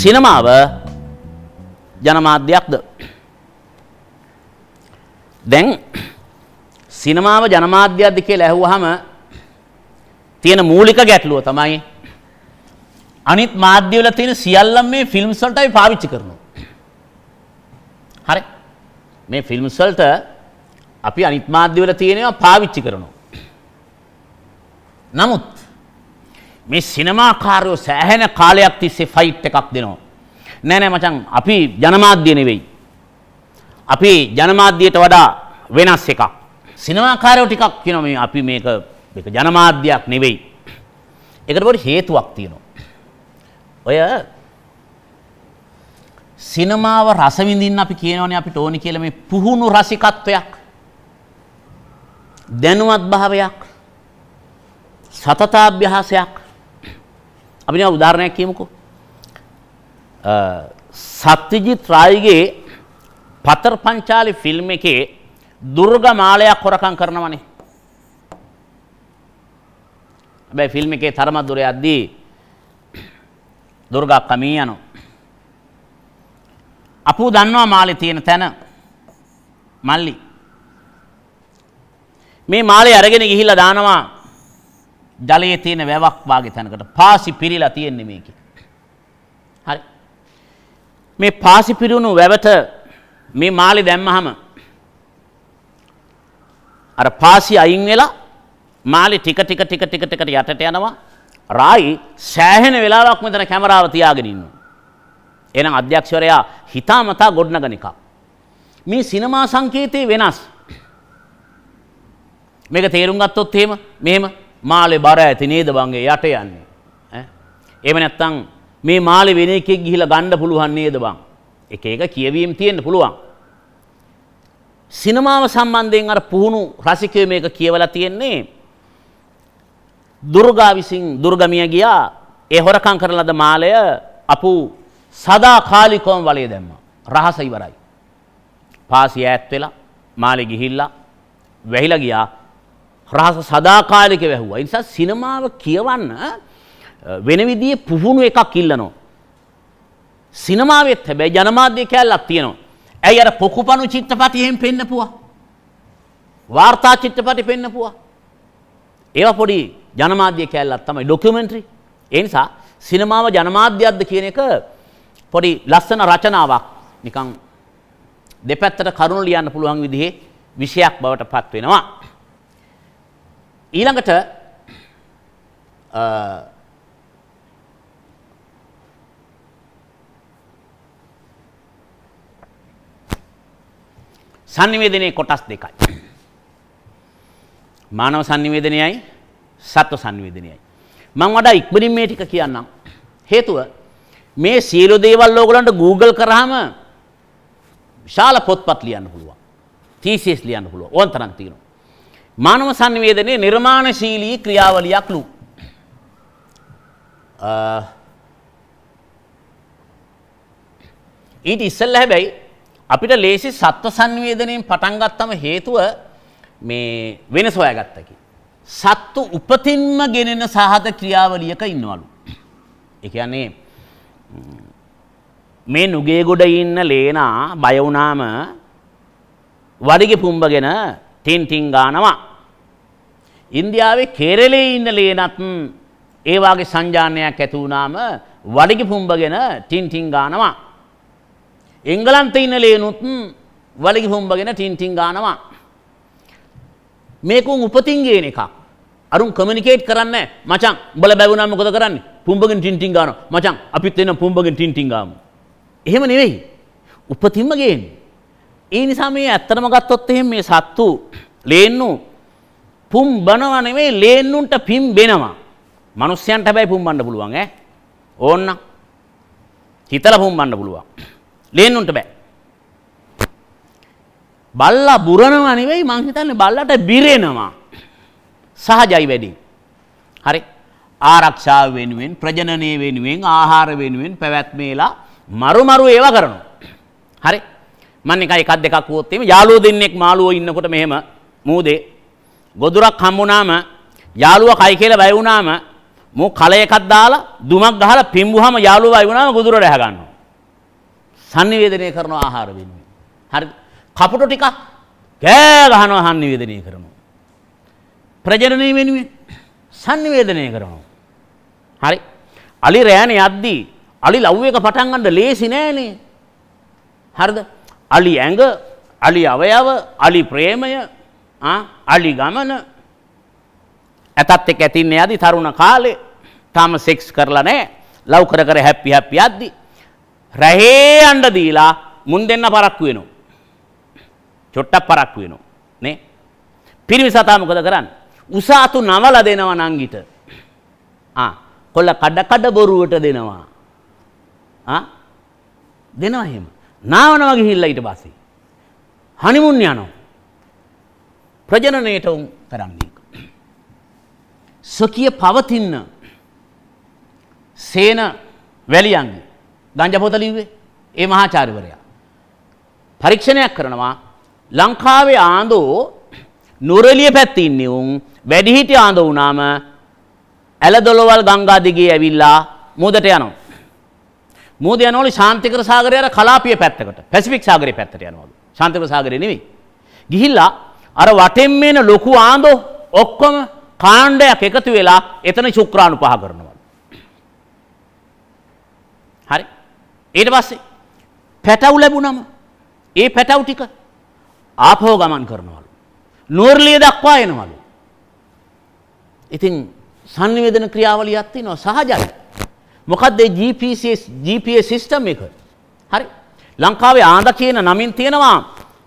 සිනමාව ජනමාධ්‍යයක්ද දැන් සිනමාව ජනමාධ්‍යයක්ද කියලා ඇහුවහම තියෙන මූලික ගැටලුව තමයි අනිත් මාධ්‍යවල තියෙන සියල්ලම මේ ෆිල්ම්ස් වලටයි පාවිච්චි කරනවා. හරි. මේ ෆිල්ම්ස් වලට අපි අනිත් මාධ්‍යවල තියෙනවා පාවිච්චි කරනවා. නමුත් මේ සිනමාකාරයෝ සෑහෙන කාලයක් තිස්සේ ෆයිට් එකක් දෙනවා. නෑ නෑ මචං අපි ජනමාධ්‍ය නෙවෙයි. අපි ජනමාධ්‍යයට වඩා වෙනස් එකක්. සිනමාකාරයෝ ටිකක් කියනවා මේ අපි මේක මේක ජනමාධ්‍යයක් නෙවෙයි. ඒකට පොඩි හේතුවක් තියෙනවා. ඔය සිනමාව රස විඳින්න අපි කියනවනේ අපිට ඕනි කියලා මේ පුහුණු රසිකත්වයක් දැනුවත් භාවයක් සතතාභ්‍යාසයක් අපි නිකන් උදාහරණයක් කියමුකෝ සත්‍යජිත් රායිගේ පතර පංචාලි ෆිල්ම් එකේ දුර්ග මාලයක් හොරකම් කරනවනේ හැබැයි ෆිල්ම් එකේ තරම දුර යද්දී දුර්ගා කමී යනවා අපු දන්නවා මාලේ තියෙන තැන මල්ලි මේ මාලේ අරගෙන ගිහිල්ලා දානවා ජලයේ තියෙන වැවක් වාගේ තැනකට පාසි පිරීලා තියෙන්නේ මේකේ. හරි. මේ පාසි පිරුණු වැවට මේ මාළි දැම්මහම අර පාසි අයින් වෙලා මාළි ටික ටික ටික ටික ටික යටට යනවා. රායි සෑහෙන වෙලාවක් මෙතන කැමරාව තියාගෙන ඉන්නවා. එහෙනම් අධ්‍යක්ෂවරයා හිතාමතා ගොඩනගන එකක්. මේ සිනමා සංකේතයේ වෙනස්. මේක තේරුම් ගත්තොත් එහෙම මෙහෙම මාලේ බර ඇති නේද බංගේ යට යන්නේ ඈ එහෙම නැත්නම් මේ මාලේ වෙන එකෙක් ගිහිලා ගන්න පුළුවන් නේද බං එක එක කියවීම් තියෙන්න පුළුවන් සිනමාව සම්බන්ධයෙන් අර පුහුණු රසිකයෝ මේක කියවලා තියෙන්නේ දුර්ගා විසින් දුර්ගමිය ගියා ඒ හොරකම් කරන ලද මාලය අපු සදාකාලිකවම වලේ දැම්මා රහස ඉවරයි පාසිය ඈත් වෙලා මාලේ ගිහිල්ලා වැහිලා ගියා රහස සදාකාලික වැැහුවා. නිසා සිනමාව කියවන්න වෙන විදිේ පුහුණු එකක් ඉල්ලනවා. සිනමාවත් හැබැයි ජනමාධ්‍ය කෑල්ලක් තියෙනවා. ඇයි අර පොකුපනු චිත්තපතියෙන් පෙන්නපුවා. වාර්තා චිත්‍රපටි පෙන්නපුවා. ඒව පොඩි ජනමාධ්‍ය කෑල්ලත් තමයි ඩොකමෙන්ට්‍රි. එනිසා සිනමාව ජනමාධ්‍යයක්ද කියන එක පොඩි ලස්සන රචනාවක් නිකං දෙපැත්තට කරුණු ලියන්න පුළුවන් විදිහේ විෂයක් බවට පත් වෙනවා. ඊළඟට සංනිවේදනයේ කොටස් දෙකයි. මානව සංනිවේදනයයි සත්ව සංනිවේදනයයි. මම වඩා ඉක්මනින් මේ ටික කියන්නම්. හේතුව මේ සියලු දේවල් ඕගලන්ට Google කරාම විශාල පොත්පත් ලියන්න පුළුවන්. තීසිස් ලියන්න පුළුවන්. ඕන තරම් තියෙනවා. මානව සංවේදනයේ නිර්මාණශීලී ක්‍රියාවලියක් ලු. ඊට ඉස්සෙල්ල හැබැයි අපිට ලේසි සත්ව සංවේදනයෙන් පටන් ගත්තම හේතුව මේ වෙනස හොයාගත්තකි. සත්තු උපතින්ම ගෙනෙන සහද ක්‍රියාවලියක ඉන්නවලු. ඒ කියන්නේ මේ නුගේ ගොඩ ඉන්න ලේනා බය වුණාම වඩිගේ පුම්බගෙන ටින් ටින් ගානවා. ඉන්දියාවේ කේරලේ ඉන්න ලේනත් ඒ වගේ සංජානනයක් ඇති වුණාම වඩිකි පුම්බගෙන ටින් ටින් ගානවා. එංගලන්තේ ඉන්න ලේනුත් වඩිකි පුම්බගෙන ටින් ටින් ගානවා. මේකුන් උපතින් ගේන එකක්. අරුන් කමියුනිකේට් කරන්නේ මචං උඹලා බැගුණා මොකද කරන්නේ? පුම්බගෙන් ටින් ටින් ගානවා. මචං අපිත් එන්න පුම්බගෙන් ටින් ටින් ගාමු. එහෙම නෙවෙයි. උපතින්ම ගේන්නේ. ඒ නිසා මේ ඇත්තම ගත්තොත් එහෙම මේ සත්තු ලේන්නු පුම් බනවා නෙමෙයි ලේන්නුන්ට පිම් බෙනවා. මිනිස්යන්ට හැබැයි පුම් බන්න පුළුවන් ඈ. ඕන්න. හිතලා පුම් බන්න පුළුවන්. ලේන්නුන්ට බෑ. බල්ලා බුරනවා නෙවෙයි මං හිතන්නේ බල්ලට බිරෙනවා. සහජයි වැඩි. හරි. ආරක්ෂාව වෙනුවෙන් ප්‍රජනනය වෙනුවෙන් ආහාර වෙනුවෙන් පැවැත්මේලා මරු මරු ඒවා කරනවා. හරි. මම එකයි එකක් දෙකක් වුවොත් එimhe යාළුවෝ දෙන්නෙක් මාළුවෝ ඉන්නකොට මෙහෙම මූදේ ගොදුරක් හම්බුනාම යාළුවා කයි කියලා බය වුණාම මෝ කල එකක් දාලා දුමක් ගහලා පිම්බුවාම යාළුවා බය වුණාම ගොදුර රැහ ගන්නවා. sannivedanaya කරන ආහාර වෙනුවෙන්. හරිද? කපුටු ටිකක් කෑ ගහනවා sannivedanaya කරනවා. ප්‍රජනනය වෙනුවෙන් sannivedanaya කරනවා. හරි? අලි රෑනේ යද්දී අලි ලව් එක පටන් ගන්න ලේසි නෑනේ. හරිද? අලි ඇඟ, අලි අවයව, අලි ප්‍රේමය, අලි ගමන ඇතත් එක ඇතින්න යදි තරුණ කාලේ තාම සෙක්ස් කරලා නෑ ලව් කර කර හැපි හැපි යද්දි රැහේ අණ්ඩ දීලා මුන් දෙන්න පරක්කු වෙනවා චොට්ටක් පරක්කු වෙනවා නේ පිරිමිසතා මොකද කරන්නේ උසාතු නවල දෙනවා නංගිට ආ කොල්ල කඩ කඩ බොරුවට දෙනවා ආ දෙනවා එහෙම නාවනවා ගිහිල්ලා ඊට පස්සේ හනිමුන් යනවා ප්‍රජනනයට උන් කරන්නේ. ස්වකීය පවතින්න සේන වැලියන්ගේ ගංජපොත ලිව්වේ ඒ මහාචාර්යවරයා. පරීක්ෂණයක් කරනවා ලංකාවේ ආන්දෝ නුරලිය පැත්තේ ඉන්නේ උන් වැඩිහිටි ආන්දෝ වුණාම ඇලදොලවල් ගංගා දිගේ ඇවිල්ලා මුහුදට යනවා. මුහුද යනවලු ශාන්තිකර සාගරය අර කලාපිය පැත්තකට පැසිෆික් සාගරය පැත්තට යනවලු. ශාන්තිකර සාගරය නෙවෙයි. ගිහිල්ලා අර වටෙන් මෙන ලොකු ආඳෝ ඔක්කොම කාණ්ඩයක් එකතු වෙලා එතන ශුක්‍රාණුපහ කරනවා. හරි. ඊට පස්සේ පැටව් ලැබුණම ඒ පැටව් ටික ආපහු ගමන් කරනවලු. නෝර්ලිය දක්වා එනවලු. ඉතින් සංනිවේදන ක්‍රියාවලියක් තියෙනවා සහජයි. මොකක්ද ඒ GPS GPS සිස්ටම් එක? හරි. ලංකාවේ ආඳ කියන නමින් තියෙනවා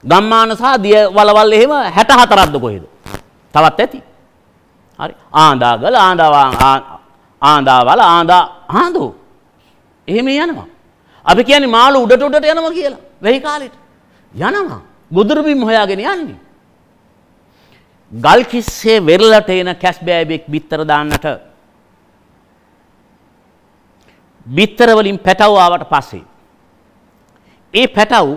ගම්මාන සහ දිය වලවල් එහෙම 64ක්ද කොහෙද? තවත් ඇති. හරි. ආඳාගල ආඳාවාන් ආඳාවල ආඳා ආඳෝ. එහෙම යනවා. අපි කියන්නේ මාළු උඩට උඩට යනවා කියලා. වෙයි කාලෙට. යනවා. ගොදුරු බිම් හොයාගෙන යන්නේ. ගල් කිස්සේ වෙරළට එන කැස් බෑබෙක් බිත්තර දාන්නට බිත්තර වලින් පැටව ආවට පස්සේ ඒ පැටව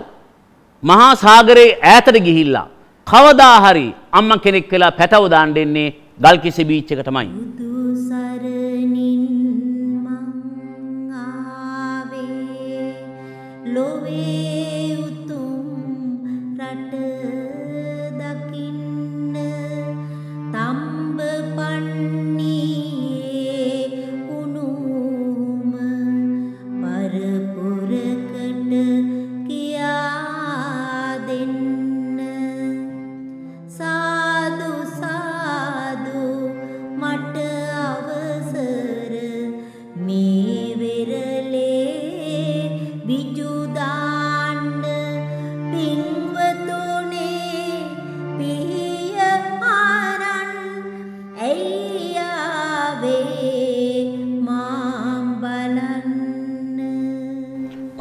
මහා සාගරයේ ඈතට ගිහිල්ලා කවදා හරි අම්මා කෙනෙක් වෙලා පැටව දාන්න එන්නේ ගල්කිසි බීච් එක තමයි. ලොවේ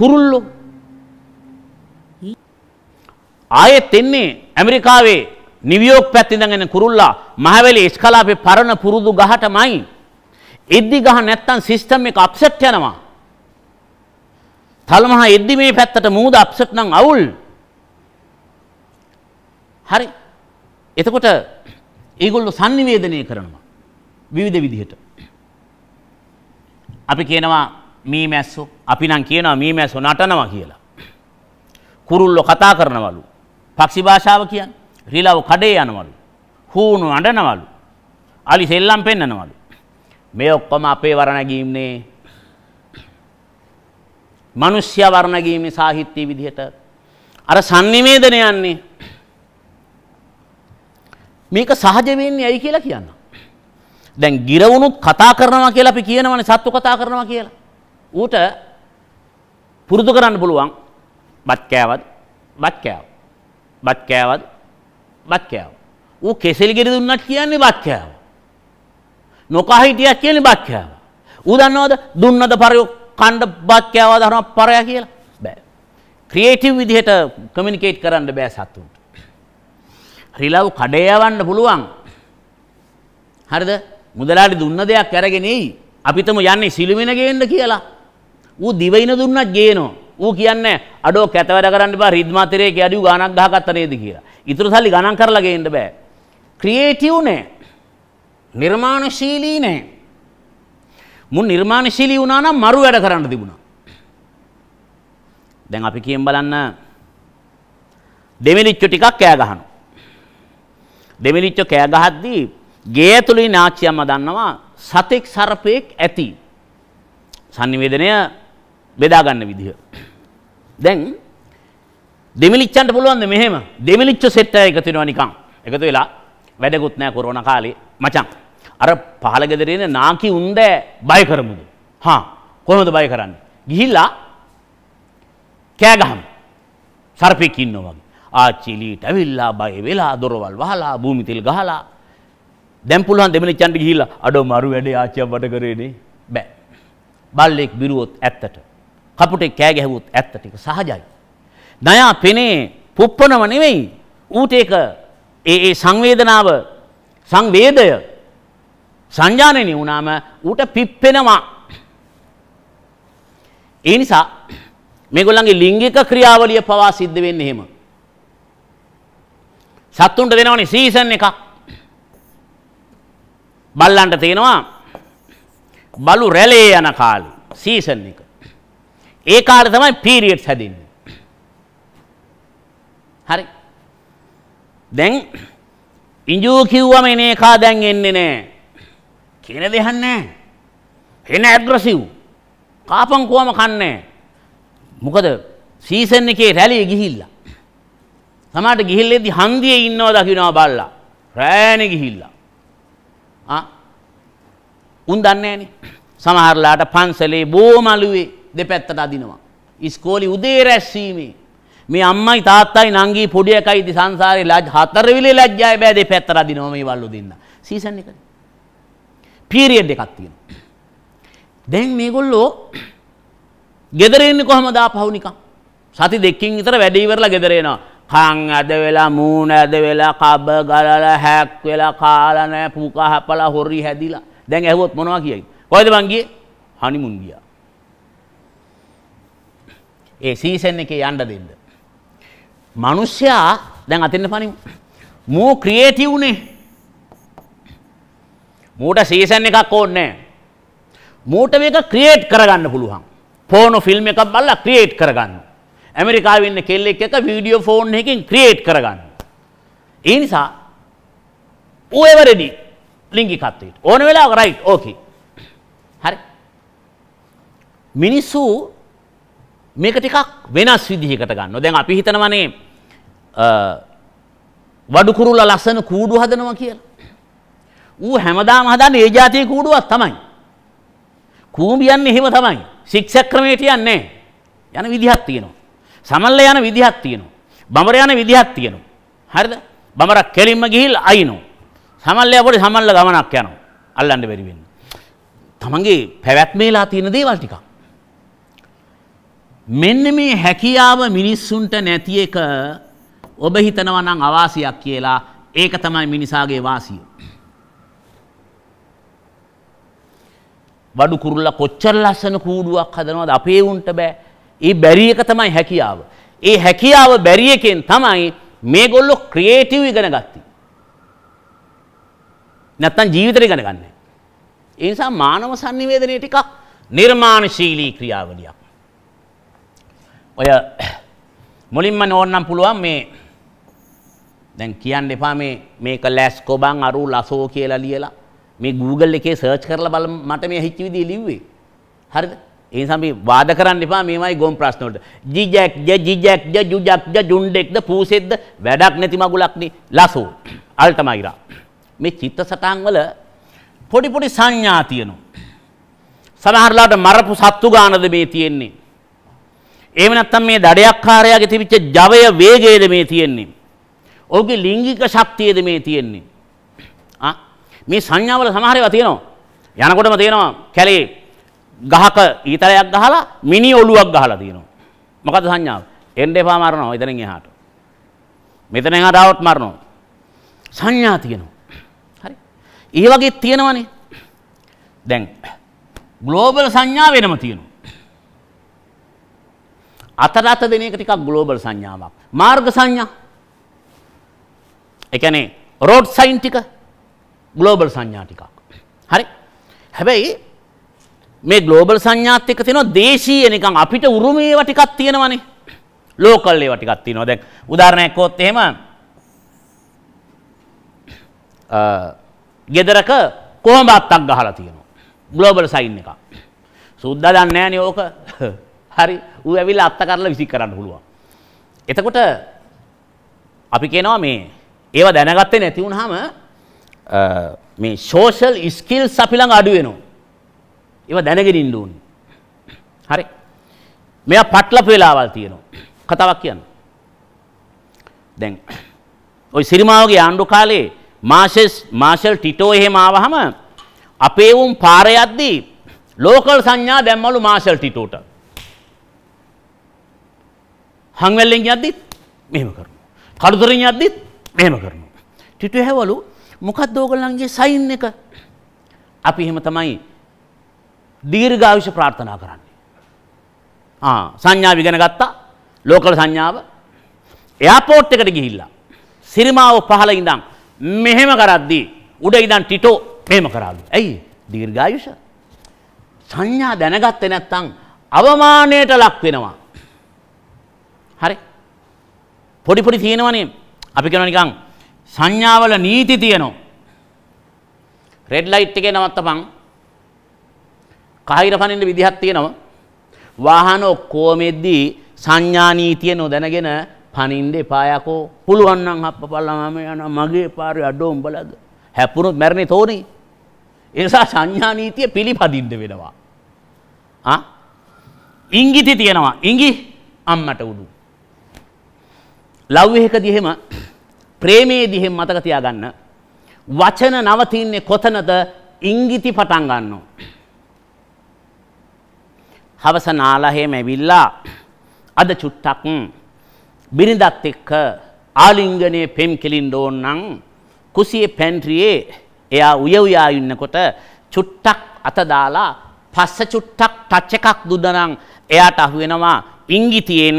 කුරුල්ලෝ ආයෙත් එන්නේ ඇමරිකාවේ නිවියෝක් පැත්තිඳගෙන කුරුල්ලා මහවැලි ඉස්කලාපේ පරණ පුරුදු ගහටමයි. එද්දි ගහ නැත්තම් සිස්ටම් එක අප්සෙට් යනවා. තලමහා එද්දි මේ පැත්තට මූද අප්සෙට් නම් අවුල්. හරි. එතකොට ඒගොල්ලෝ sannivedanaya කරනවා. විවිධ විදිහට. අපි කියනවා මී මැස්සෝ අපි නම් කියනවා මී මැස්සෝ නටනවා කියලා. කුරුල්ලෝ කතා කරනවලු. පක්ෂි භාෂාව කියන්නේ. රිලව් කඩේ යනවලු. හූණු අඬනවලු. අලි සෙල්ලම් පෙන්නනවලු. මේ ඔක්කොම අපේ වරණගීම්නේ. මිනිස්්‍ය වරණගීමේ සාහිත්‍ය විදිහට අර sannivedana යන්නේ. මේක සහජ වෙන්නේ ඇයි කියලා කියන්න. දැන් ගිරවුණුත් කතා කරනවා කියලා අපි කියනවනේ සත්තු කතා කරනවා කියලා. ඌට පුරුදු කරන්න පුළුවන් බත් කෑවත් බත් කෑව. බත් කෑවත් බත් කෑව. ඌ කෙසෙල් ගෙඩි දුන්නත් කියන්නේ බත් කෑව. නොකා හිටියක් කියන්නේ බත් කෑව. ඌ දන්නවද දුන්නද පරයෝ කණ්ඩ බත් කෑවද හරම පරයා කියලා? බෑ. ක්‍රියේටිව් විදිහට කමියුනිකේට් කරන්න බෑ සතුන්ට. රිලව් කඩේ යවන්න පුළුවන්. හරිද? මුදලාලි දුන්න දෙයක් අරගෙන එයි. අපිටම යන්නේ සිළුමින ගේන්න කියලා. ඌ දිවයින දුන්නත් ගේනවා. ඌ කියන්නේ අඩෝ කැත වැඩ කරන්න බෑ රිද්මාතරේ ගැඩියු ගානක් ගහගත්ත නේද කියලා. ඊටු සල්ලි ගණන් කරලා ගේන්න බෑ. ක්‍රියේටිව් නෑ. නිර්මාණශීලී නෑ. මුන් නිර්මාණශීලී වුණා නම් මරු වැඩ කරන්න තිබුණා. දැන් අපි කියන් බලන්න දෙමිලිච්චු ටිකක් කෑ ගහනවා. දෙමිලිච්චු කෑ ගහද්දී ගේ ඇතුළේ නාච්චියම්ම දන්නවා සතෙක් සර්පෙක් ඇති. sannivedanaya බෙදා ගන්න විදිහ. දැන් දෙමිලිච්චන්ට පුළුවන්ද මෙහෙම? දෙමිලිච්ච සෙට් එක එකතු වෙනවා නිකන්. එකතු වෙලා වැඩකුත් නැහැ කොරෝනා කාලේ මචං. අර පහල ගෙදර ඉන්න නාකි උන්ද බය කරමුද? හා කොහොමද බය කරන්නේ? ගිහිල්ලා කෑ ගහමු. සර්පෙක් ඉන්නවා වගේ. ආච්චිලීට ඇවිල්ලා බය වෙලා දොරවල් වහලා භූමි තෙල් ගහලා දැන් පුළුවන් දෙමිලිච්චන්ට ගිහිල්ලා අඩෝ මරු වැඩේ ආච්චියක් වට කරේනේ. බෑ. බල්ලෙක් බිරුවොත් ඇත්තට කපුටෙක් කෑ ගැහුවොත් ඇත්ත ටික සහජයි. ණයා පෙනේ පුප්පනව නෙමෙයි ඌට ඒක ඒ ඒ සංවේදනාව සංවේදය සංජානනය වුණාම ඌට පිප්පෙනවා. ඒ නිසා මේගොල්ලන්ගේ ලිංගික ක්‍රියාවලිය පවා සිද්ධ වෙන්නේ එහෙම. සත්තුන්ට දෙනවනේ සීසන් එකක්. බල්ලන්ට තේනවා බලු රැළේ යන කාලේ සීසන් එක. ඒ කාලේ තමයි පීරියඩ්ස් හැදෙන්නේ. හරි. දැන් ඉංජූ කිව්වම එන එකා දැන් එන්නේ නැහැ. කියන දෙහන් නැහැ. එන ඇග්‍රසිව්. කාපන් කොවම කන්නේ මොකද සීසන් එකේ රැළිය ගිහිල්ලා. සමහරට ගිහිල්ලේදී හන්දියේ ඉන්නව දකින්නවා බල්ලා. රෑනේ ගිහිල්ලා. ආ උන් දන්නේ නැහනේ. සමහරලාට පන්සලේ බෝමලුවේ දෙපැත්තට අදිනවා. ඉස්කෝලේ උදේ රැස්වීමේ මේ අම්මයි තාත්තයි නංගි පොඩි එකයිද සංසාරේ ලැජ් හතර විලේ ලැජ්ජායි බෑ දෙපැත්තට අදිනවා මේ වල්ලු දෙන්න. සීසන් එකනේ. පීරියඩ් එකක් තියෙනවා. දැන් මේගොල්ලෝ ගෙදර එන්නේ කොහමද ආපහු නිකන්? සති දෙකකින් විතර වැඩ ඉවරලා ගෙදර එනවා. කන් ඇද වෙලා මූණ ඇද වෙලා කබ ගලලා හැක් වෙලා කාලා නැහැ පුකහපලා හොරි හැදිලා. දැන් ඇහුවොත් මොනවා කියයිද? කොහෙද මං ගියේ? හනිමුන් ගියා. ඒ සීසන් එකේ යන්න දෙන්න. මිනිස්සයා දැන් අතින්න පනිමු. මූ ක්‍රියේටිව් නේ. මූට සීසන් එකක් ඕනේ මූට මේක ක්‍රියේට් කරගන්න පුළුවන්. ෆෝනෝ ෆිල්ම් එකක් බලලා ක්‍රියේට් කරගන්න. ඇමරිකාවේ ඉන්න කෙල්ලෙක් එක වීඩියෝ ෆෝන් එකකින් ක්‍රියේට් කරගන්න. ඒ නිසා ඕව රෙඩි ලිංගිකත්වයට. ඕන වෙලාවක රයිට් ඕකේ. හරි. මිනිස්සු මේක ටිකක් වෙනස් විදිහකට ගන්නවා. දැන් අපි හිතනවනේ වඩු කුරුල්ල ලස්සන කූඩු හදනවා කියලා. ඌ හැමදාම හදන්නේ ඒ જાතියේ කූඩුවක් තමයි. කූඹියන්නේ එහෙම තමයි. ශික්ෂා ක්‍රමයට යන්නේ යන විදිහක් තියෙනවා. සමල්ල යන විදිහක් තියෙනවා. බඹර යන විදිහක් තියෙනවා. හරිද? බඹරක් කෙලින්ම ගිහිල්ලා අයිනෝ. සමල්ලයා පොඩි සමල්ල ගමනක් යනවා. අල්ලන්න බැරි වෙන්නේ. තමන්ගේ පැවැත්මේලා තියෙන දේවල් ටිකක්. මෙන්න මේ හැකියාව මිනිස්සුන්ට නැති එක ඔබ හිතනවා නම් අවාසියක් කියලා ඒක තමයි මිනිසාගේ වාසිය. බඩු කුරුල්ල කොච්චර ලස්සන කූඩුවක් හදනවද අපේ උන්ට බෑ. ඒ බැරි එක තමයි හැකියාව. ඒ හැකියාව බැරි එකෙන් තමයි මේගොල්ලෝ ක්‍රියේටිව් ඉගෙන ගත්තේ. නැත්තම් ජීවිතේ ඉගෙන ගන්නෑ. ඒ නිසා මානව sannivedanaya ටිකක් නිර්මාණශීලී ක්‍රියාවලියක්. ඔය මුලින්ම නෝන්නම් පුළුවන් මේ දැන් කියන්න එපා මේ මේක ලැස්කොබන් අරු ලසෝ කියලා ලියලා මේ Google එකේ සර්ච් කරලා බල මට මේ හිච්ච විදිය ලිව්වේ. හරිද? ඒ නිසා මේ වාද කරන්න එපා මේවයි ගොම් ප්‍රශ්න වලට. ජිජැක් ජ ජිජැක් ජ ජුජක් ජ ජුණ්ඩෙක්ද පූසෙක්ද වැඩක් නැති මගුලක් නේ ලසෝ. අල්තමයිරා. මේ චිත්තසටහන් වල පොඩි පොඩි සංඥා තියෙනවා. සමහරලාට මරපු සත්තු ගානද මේ තියෙන්නේ. එහෙම නැත්නම් මේ දඩයක්කාරයාගේ තිබිච්ච ජවය වේගයද මේ තියෙන්නේ. ඔහුගේ ලිංගික ශක්තියද මේ තියෙන්නේ. ආ මේ සංඥාවල සමහර ඒවා තියෙනවා. යනකොටම තියෙනවා කැලේ ගහක ඊතලයක් ගහලා මිනි ඔලුවක් ගහලා තියෙනවා. මොකද සංඥාව? එන්න එපා මරනවා එතනින් එහාට. මෙතන එහාට આવොත් මරනවා. සංඥා තියෙනවා. හරි. ඒ වගේ තියෙනවනේ. දැන් ග්ලෝබල් සංඥා වෙනම තියෙනවා. අතර අත දෙන එක ටිකක් ග්ලෝබල් සංඥාවක්. මාර්ග සංඥා. ඒ කියන්නේ රෝඩ් සයින් ටික ග්ලෝබල් සංඥා ටිකක්. හරි. හැබැයි මේ ග්ලෝබල් සංඥාත් එක්ක තියෙනවා දේශීය නිකන් අපිට උරුම ඒවා ටිකක් තියෙනවනේ. ලෝකල් ඒවා ටිකක් තියෙනවා. දැන් උදාහරණයක් ගොත් එහෙම අ ගෙදරක කොහොඹ අත්තක් ගහලා තියෙනවා. ග්ලෝබල් සයින් එකක්. සුද්දා දන්නේ නැහැ නේ ඕක. හරි ඌ ඇවිල්ලා අත්ත කරලා විසික් කරන්න පුළුවන්. එතකොට අපි කියනවා මේ ඒව දැනගත්තේ නැති වුණාම මේ සෝෂල් ස්කිල්ස් අපි ළඟ අඩු වෙනවා. ඒව දැනගෙන ඉන්න ඕනේ. හරි. මෙයා පටලපු වෙලාවල් තියෙනවා. කතාවක් කියන්න. දැන් ওই සිරිමාවගේ ආණ්ඩු කාලේ මාෂස් මාෂල් ටිටෝ එහෙම ආවහම අපේ වුන් පාර යද්දී ලෝකල් සංඥා දැම්මලු මාෂල් ටිටෝට. හංවැල්ලෙන් යද්දිත් මෙහෙම කරනවා. කළුතරෙන් යද්දිත් මෙහෙම කරනවා. ටිටු හැවලු මොකක්ද ඕගොල්ලන්ගේ සයින් එක? අපි එහෙම තමයි දීර්ඝායුෂ ප්‍රාර්ථනා කරන්නේ. ආ සංඥාව ඉගෙන ගත්තා. ලෝකල් සංඥාව. එයාපෝට් එකට ගිහිල්ලා සිරිමාව පහළ ඉඳන් මෙහෙම කරද්දී උඩ ඉඳන් ටිටෝ මෙහෙම කරාලු. ඇයි? දීර්ඝායුෂ. සංඥා දැනගත්තේ නැත්නම් අවමානයට ලක් වෙනවා. හරි පොඩි පොඩි තියෙනවනේ අපි කරන නිකං සංඥාවල නීති තියනවා රෙඩ් ලයිට් එකේ නවත්තපන් කහිර පනින්න විදිහක් තියෙනවා වාහන ඔක්කොමෙද්දී සංඥා නීතිය නොදැනගෙන පනින්න එපා යකෝ පුළුවන් නම් හප්පපල්ලා මම යනවා මගේ පාරේ අඩෝ උඹලද හැපුණොත් මැරෙන්නේ තෝනේ ඒ නිසා සංඥා නීතිය පිළිපදින්න වෙනවා ආ ඉංගිති තියෙනවා ඉංගි අම්මට උඩු ලව් එකදී එහෙම ප්‍රේමයේදී එහෙම මතක තියාගන්න වචන නවතින්නේ කොතනද ඉංගිති පටන් ගන්නවා හවස නාලා හැම ඇවිල්ලා අද චුට්ටක් බිරිඳත් එක්ක ආලිංගනයේ පෙම් කෙලින්න ඕන නම් කුසියේ පැන්ට්‍රියේ එයා උය උයා ඉන්නකොට චුට්ටක් අත දාලා පස්ස චුට්ටක් ටච් එකක් දුන්නා නම් එයාට අහු වෙනවා ඉංගිතියෙන්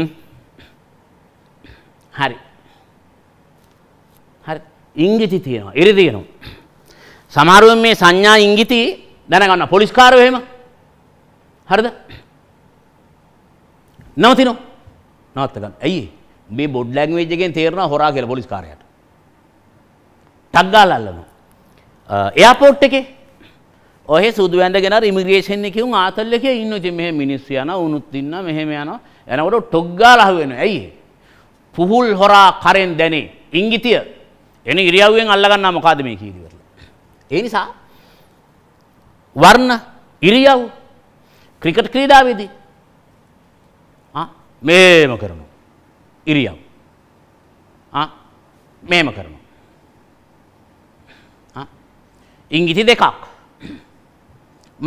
හරි. හරි. ඉංගිති තියෙනවා. ඉරි තියෙනවා. සමහරවෙන් මේ සංඥා ඉංගිති දැනගන්න පොලිස්කාරයෝ එහෙම. හරිද? නවතිනෝ. නවත්ත ගන්න. ඇයි? මේ බොඩ් ලැන්ග්වේජ් එකෙන් තේරෙනවා හොරා කියලා පොලිස්කාරයාට. ටක් ගාලා අල්ලනවා. එයාපෝට් එකේ ඔහෙ සුදු ඇඳගෙන ඉමිග්‍රේෂන් එකේ උන් ආතල් එකේ ඉන්න ඉතින් මෙහෙ මිනිස්සු යනවා උනුත් ඉන්න මෙහෙම යනවා එනකොට ටොග් ගාලා අහුවෙනවා ඇයි පුහුල් හොරා කරෙන් දැනේ ඉංගිතිය එන ඉරියව්වෙන් අල්ලගන්නා මොකද්ද මේ කීරි වල ඒ නිසා වර්ණ ඉරියව් ක්‍රිකට් ක්‍රීඩාවේදී ආ මේම කරනවා ඉරියව් ආ මේම කරනවා ආ ඉංගිති දෙකක්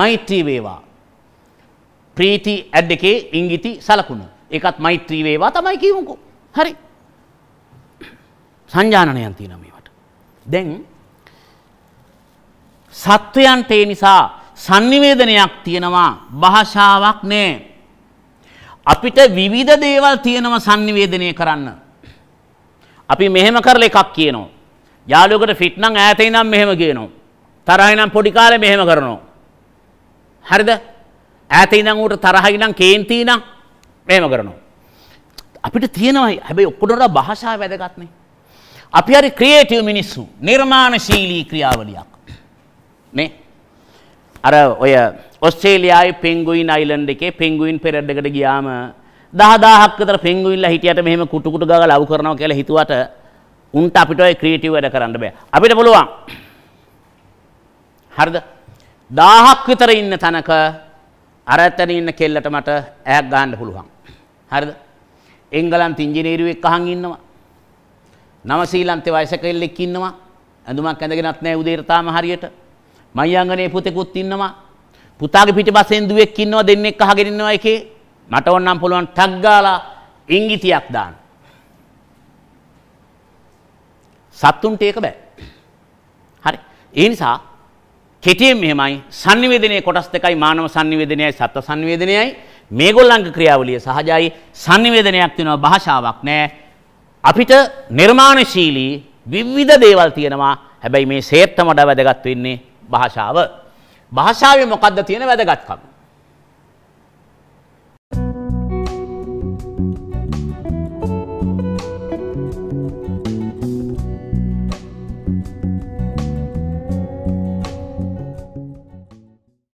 මෛත්‍රී වේවා ප්‍රීති ඇඩ් එකේ ඉංගිති සලකුණ ඒකත් මෛත්‍රී වේවා තමයි කියමුකෝ හරි සංජානනයන් තියෙනවා මේවට. දැන් සත්වයන්ට ඒ නිසා sannivedanayak තියෙනවා භාෂාවක් නෑ. අපිට විවිධ දේවල් තියෙනවා sannivedanaya කරන්න. අපි මෙහෙම කරලා එකක් කියනවා. යාළුවෙකුට ෆිට් නම් ඈතේ නම් මෙහෙම කියනවා. තරහයි නම් පොඩි කාලේ මෙහෙම කරනවා. හරිද? ඈතේ නම් ඌට තරහයි නම් කේන්ති නම් මෙහෙම කරනවා. අපිට තියෙනවයි හැබැයි ඔක්කොටට භාෂාව වැදගත්නේ. අපි හරි ක්‍රියේටිව් මිනිස්සු. නිර්මාණශීලී ක්‍රියාවලියක්. නේ? අර ඔය ඔස්ට්‍රේලියාවේ පෙන්ගුයින් අයිලන්ඩ් එකේ පෙන්ගුයින් පෙරඩ් එකට ගියාම 10000ක් විතර පෙන්ගුයින්ලා හිටියට මෙහෙම කුටු කුටු ගාලා ලව් කරනවා කියලා හිතුවට උන්ට අපිට ඔය ක්‍රියේටිව් වැඩ කරන්න බෑ. අපිට පුළුවන්. හරිද? 1000ක් විතර ඉන්න තැනක අරතන ඉන්න කෙල්ලට මට ඈක් ගන්න පුළුවන්. හරිද? එංගලන්ත ඉංජිනේරුවෙක් අහන් ඉන්නවා. නවසීලන්තේ වයසක කෙල්ලෙක් ඉන්නවා. ඇඳුමක් ඇඳගෙනත් නැහැ උදේට තාම හරියට. මයිංගනේ පුතෙකුත් ඉන්නවා. පුතාගේ පිටිපස්සෙන් දුවෙක් ඉන්නවා දෙන්නෙක් අහගෙන ඉන්නවා එකේ. මට ඕනම් පුළුවන් ටක් ගාලා ඉංගිතියක් දාන්න. සත්තුන්ට ඒක බෑ. හරි. ඒ නිසා කෙටියෙන් මෙහෙමයි. sannivedanaye කොටස් දෙකයි මානව sannivedanayeයි සත්ත්ව sannivedanayeයි මේගොල්ලන්ගේ ක්‍රියාවලිය සහජයි සංනිවේදනයක් තියෙනවා භාෂාවක් නැහැ. අපිට නිර්මාණශීලී විවිධ දේවල් තියෙනවා. හැබැයි මේ සේත්තමඩ වැදගත් වෙන්නේ භාෂාව. භාෂාවේ මොකද්ද තියෙන වැදගත්කම?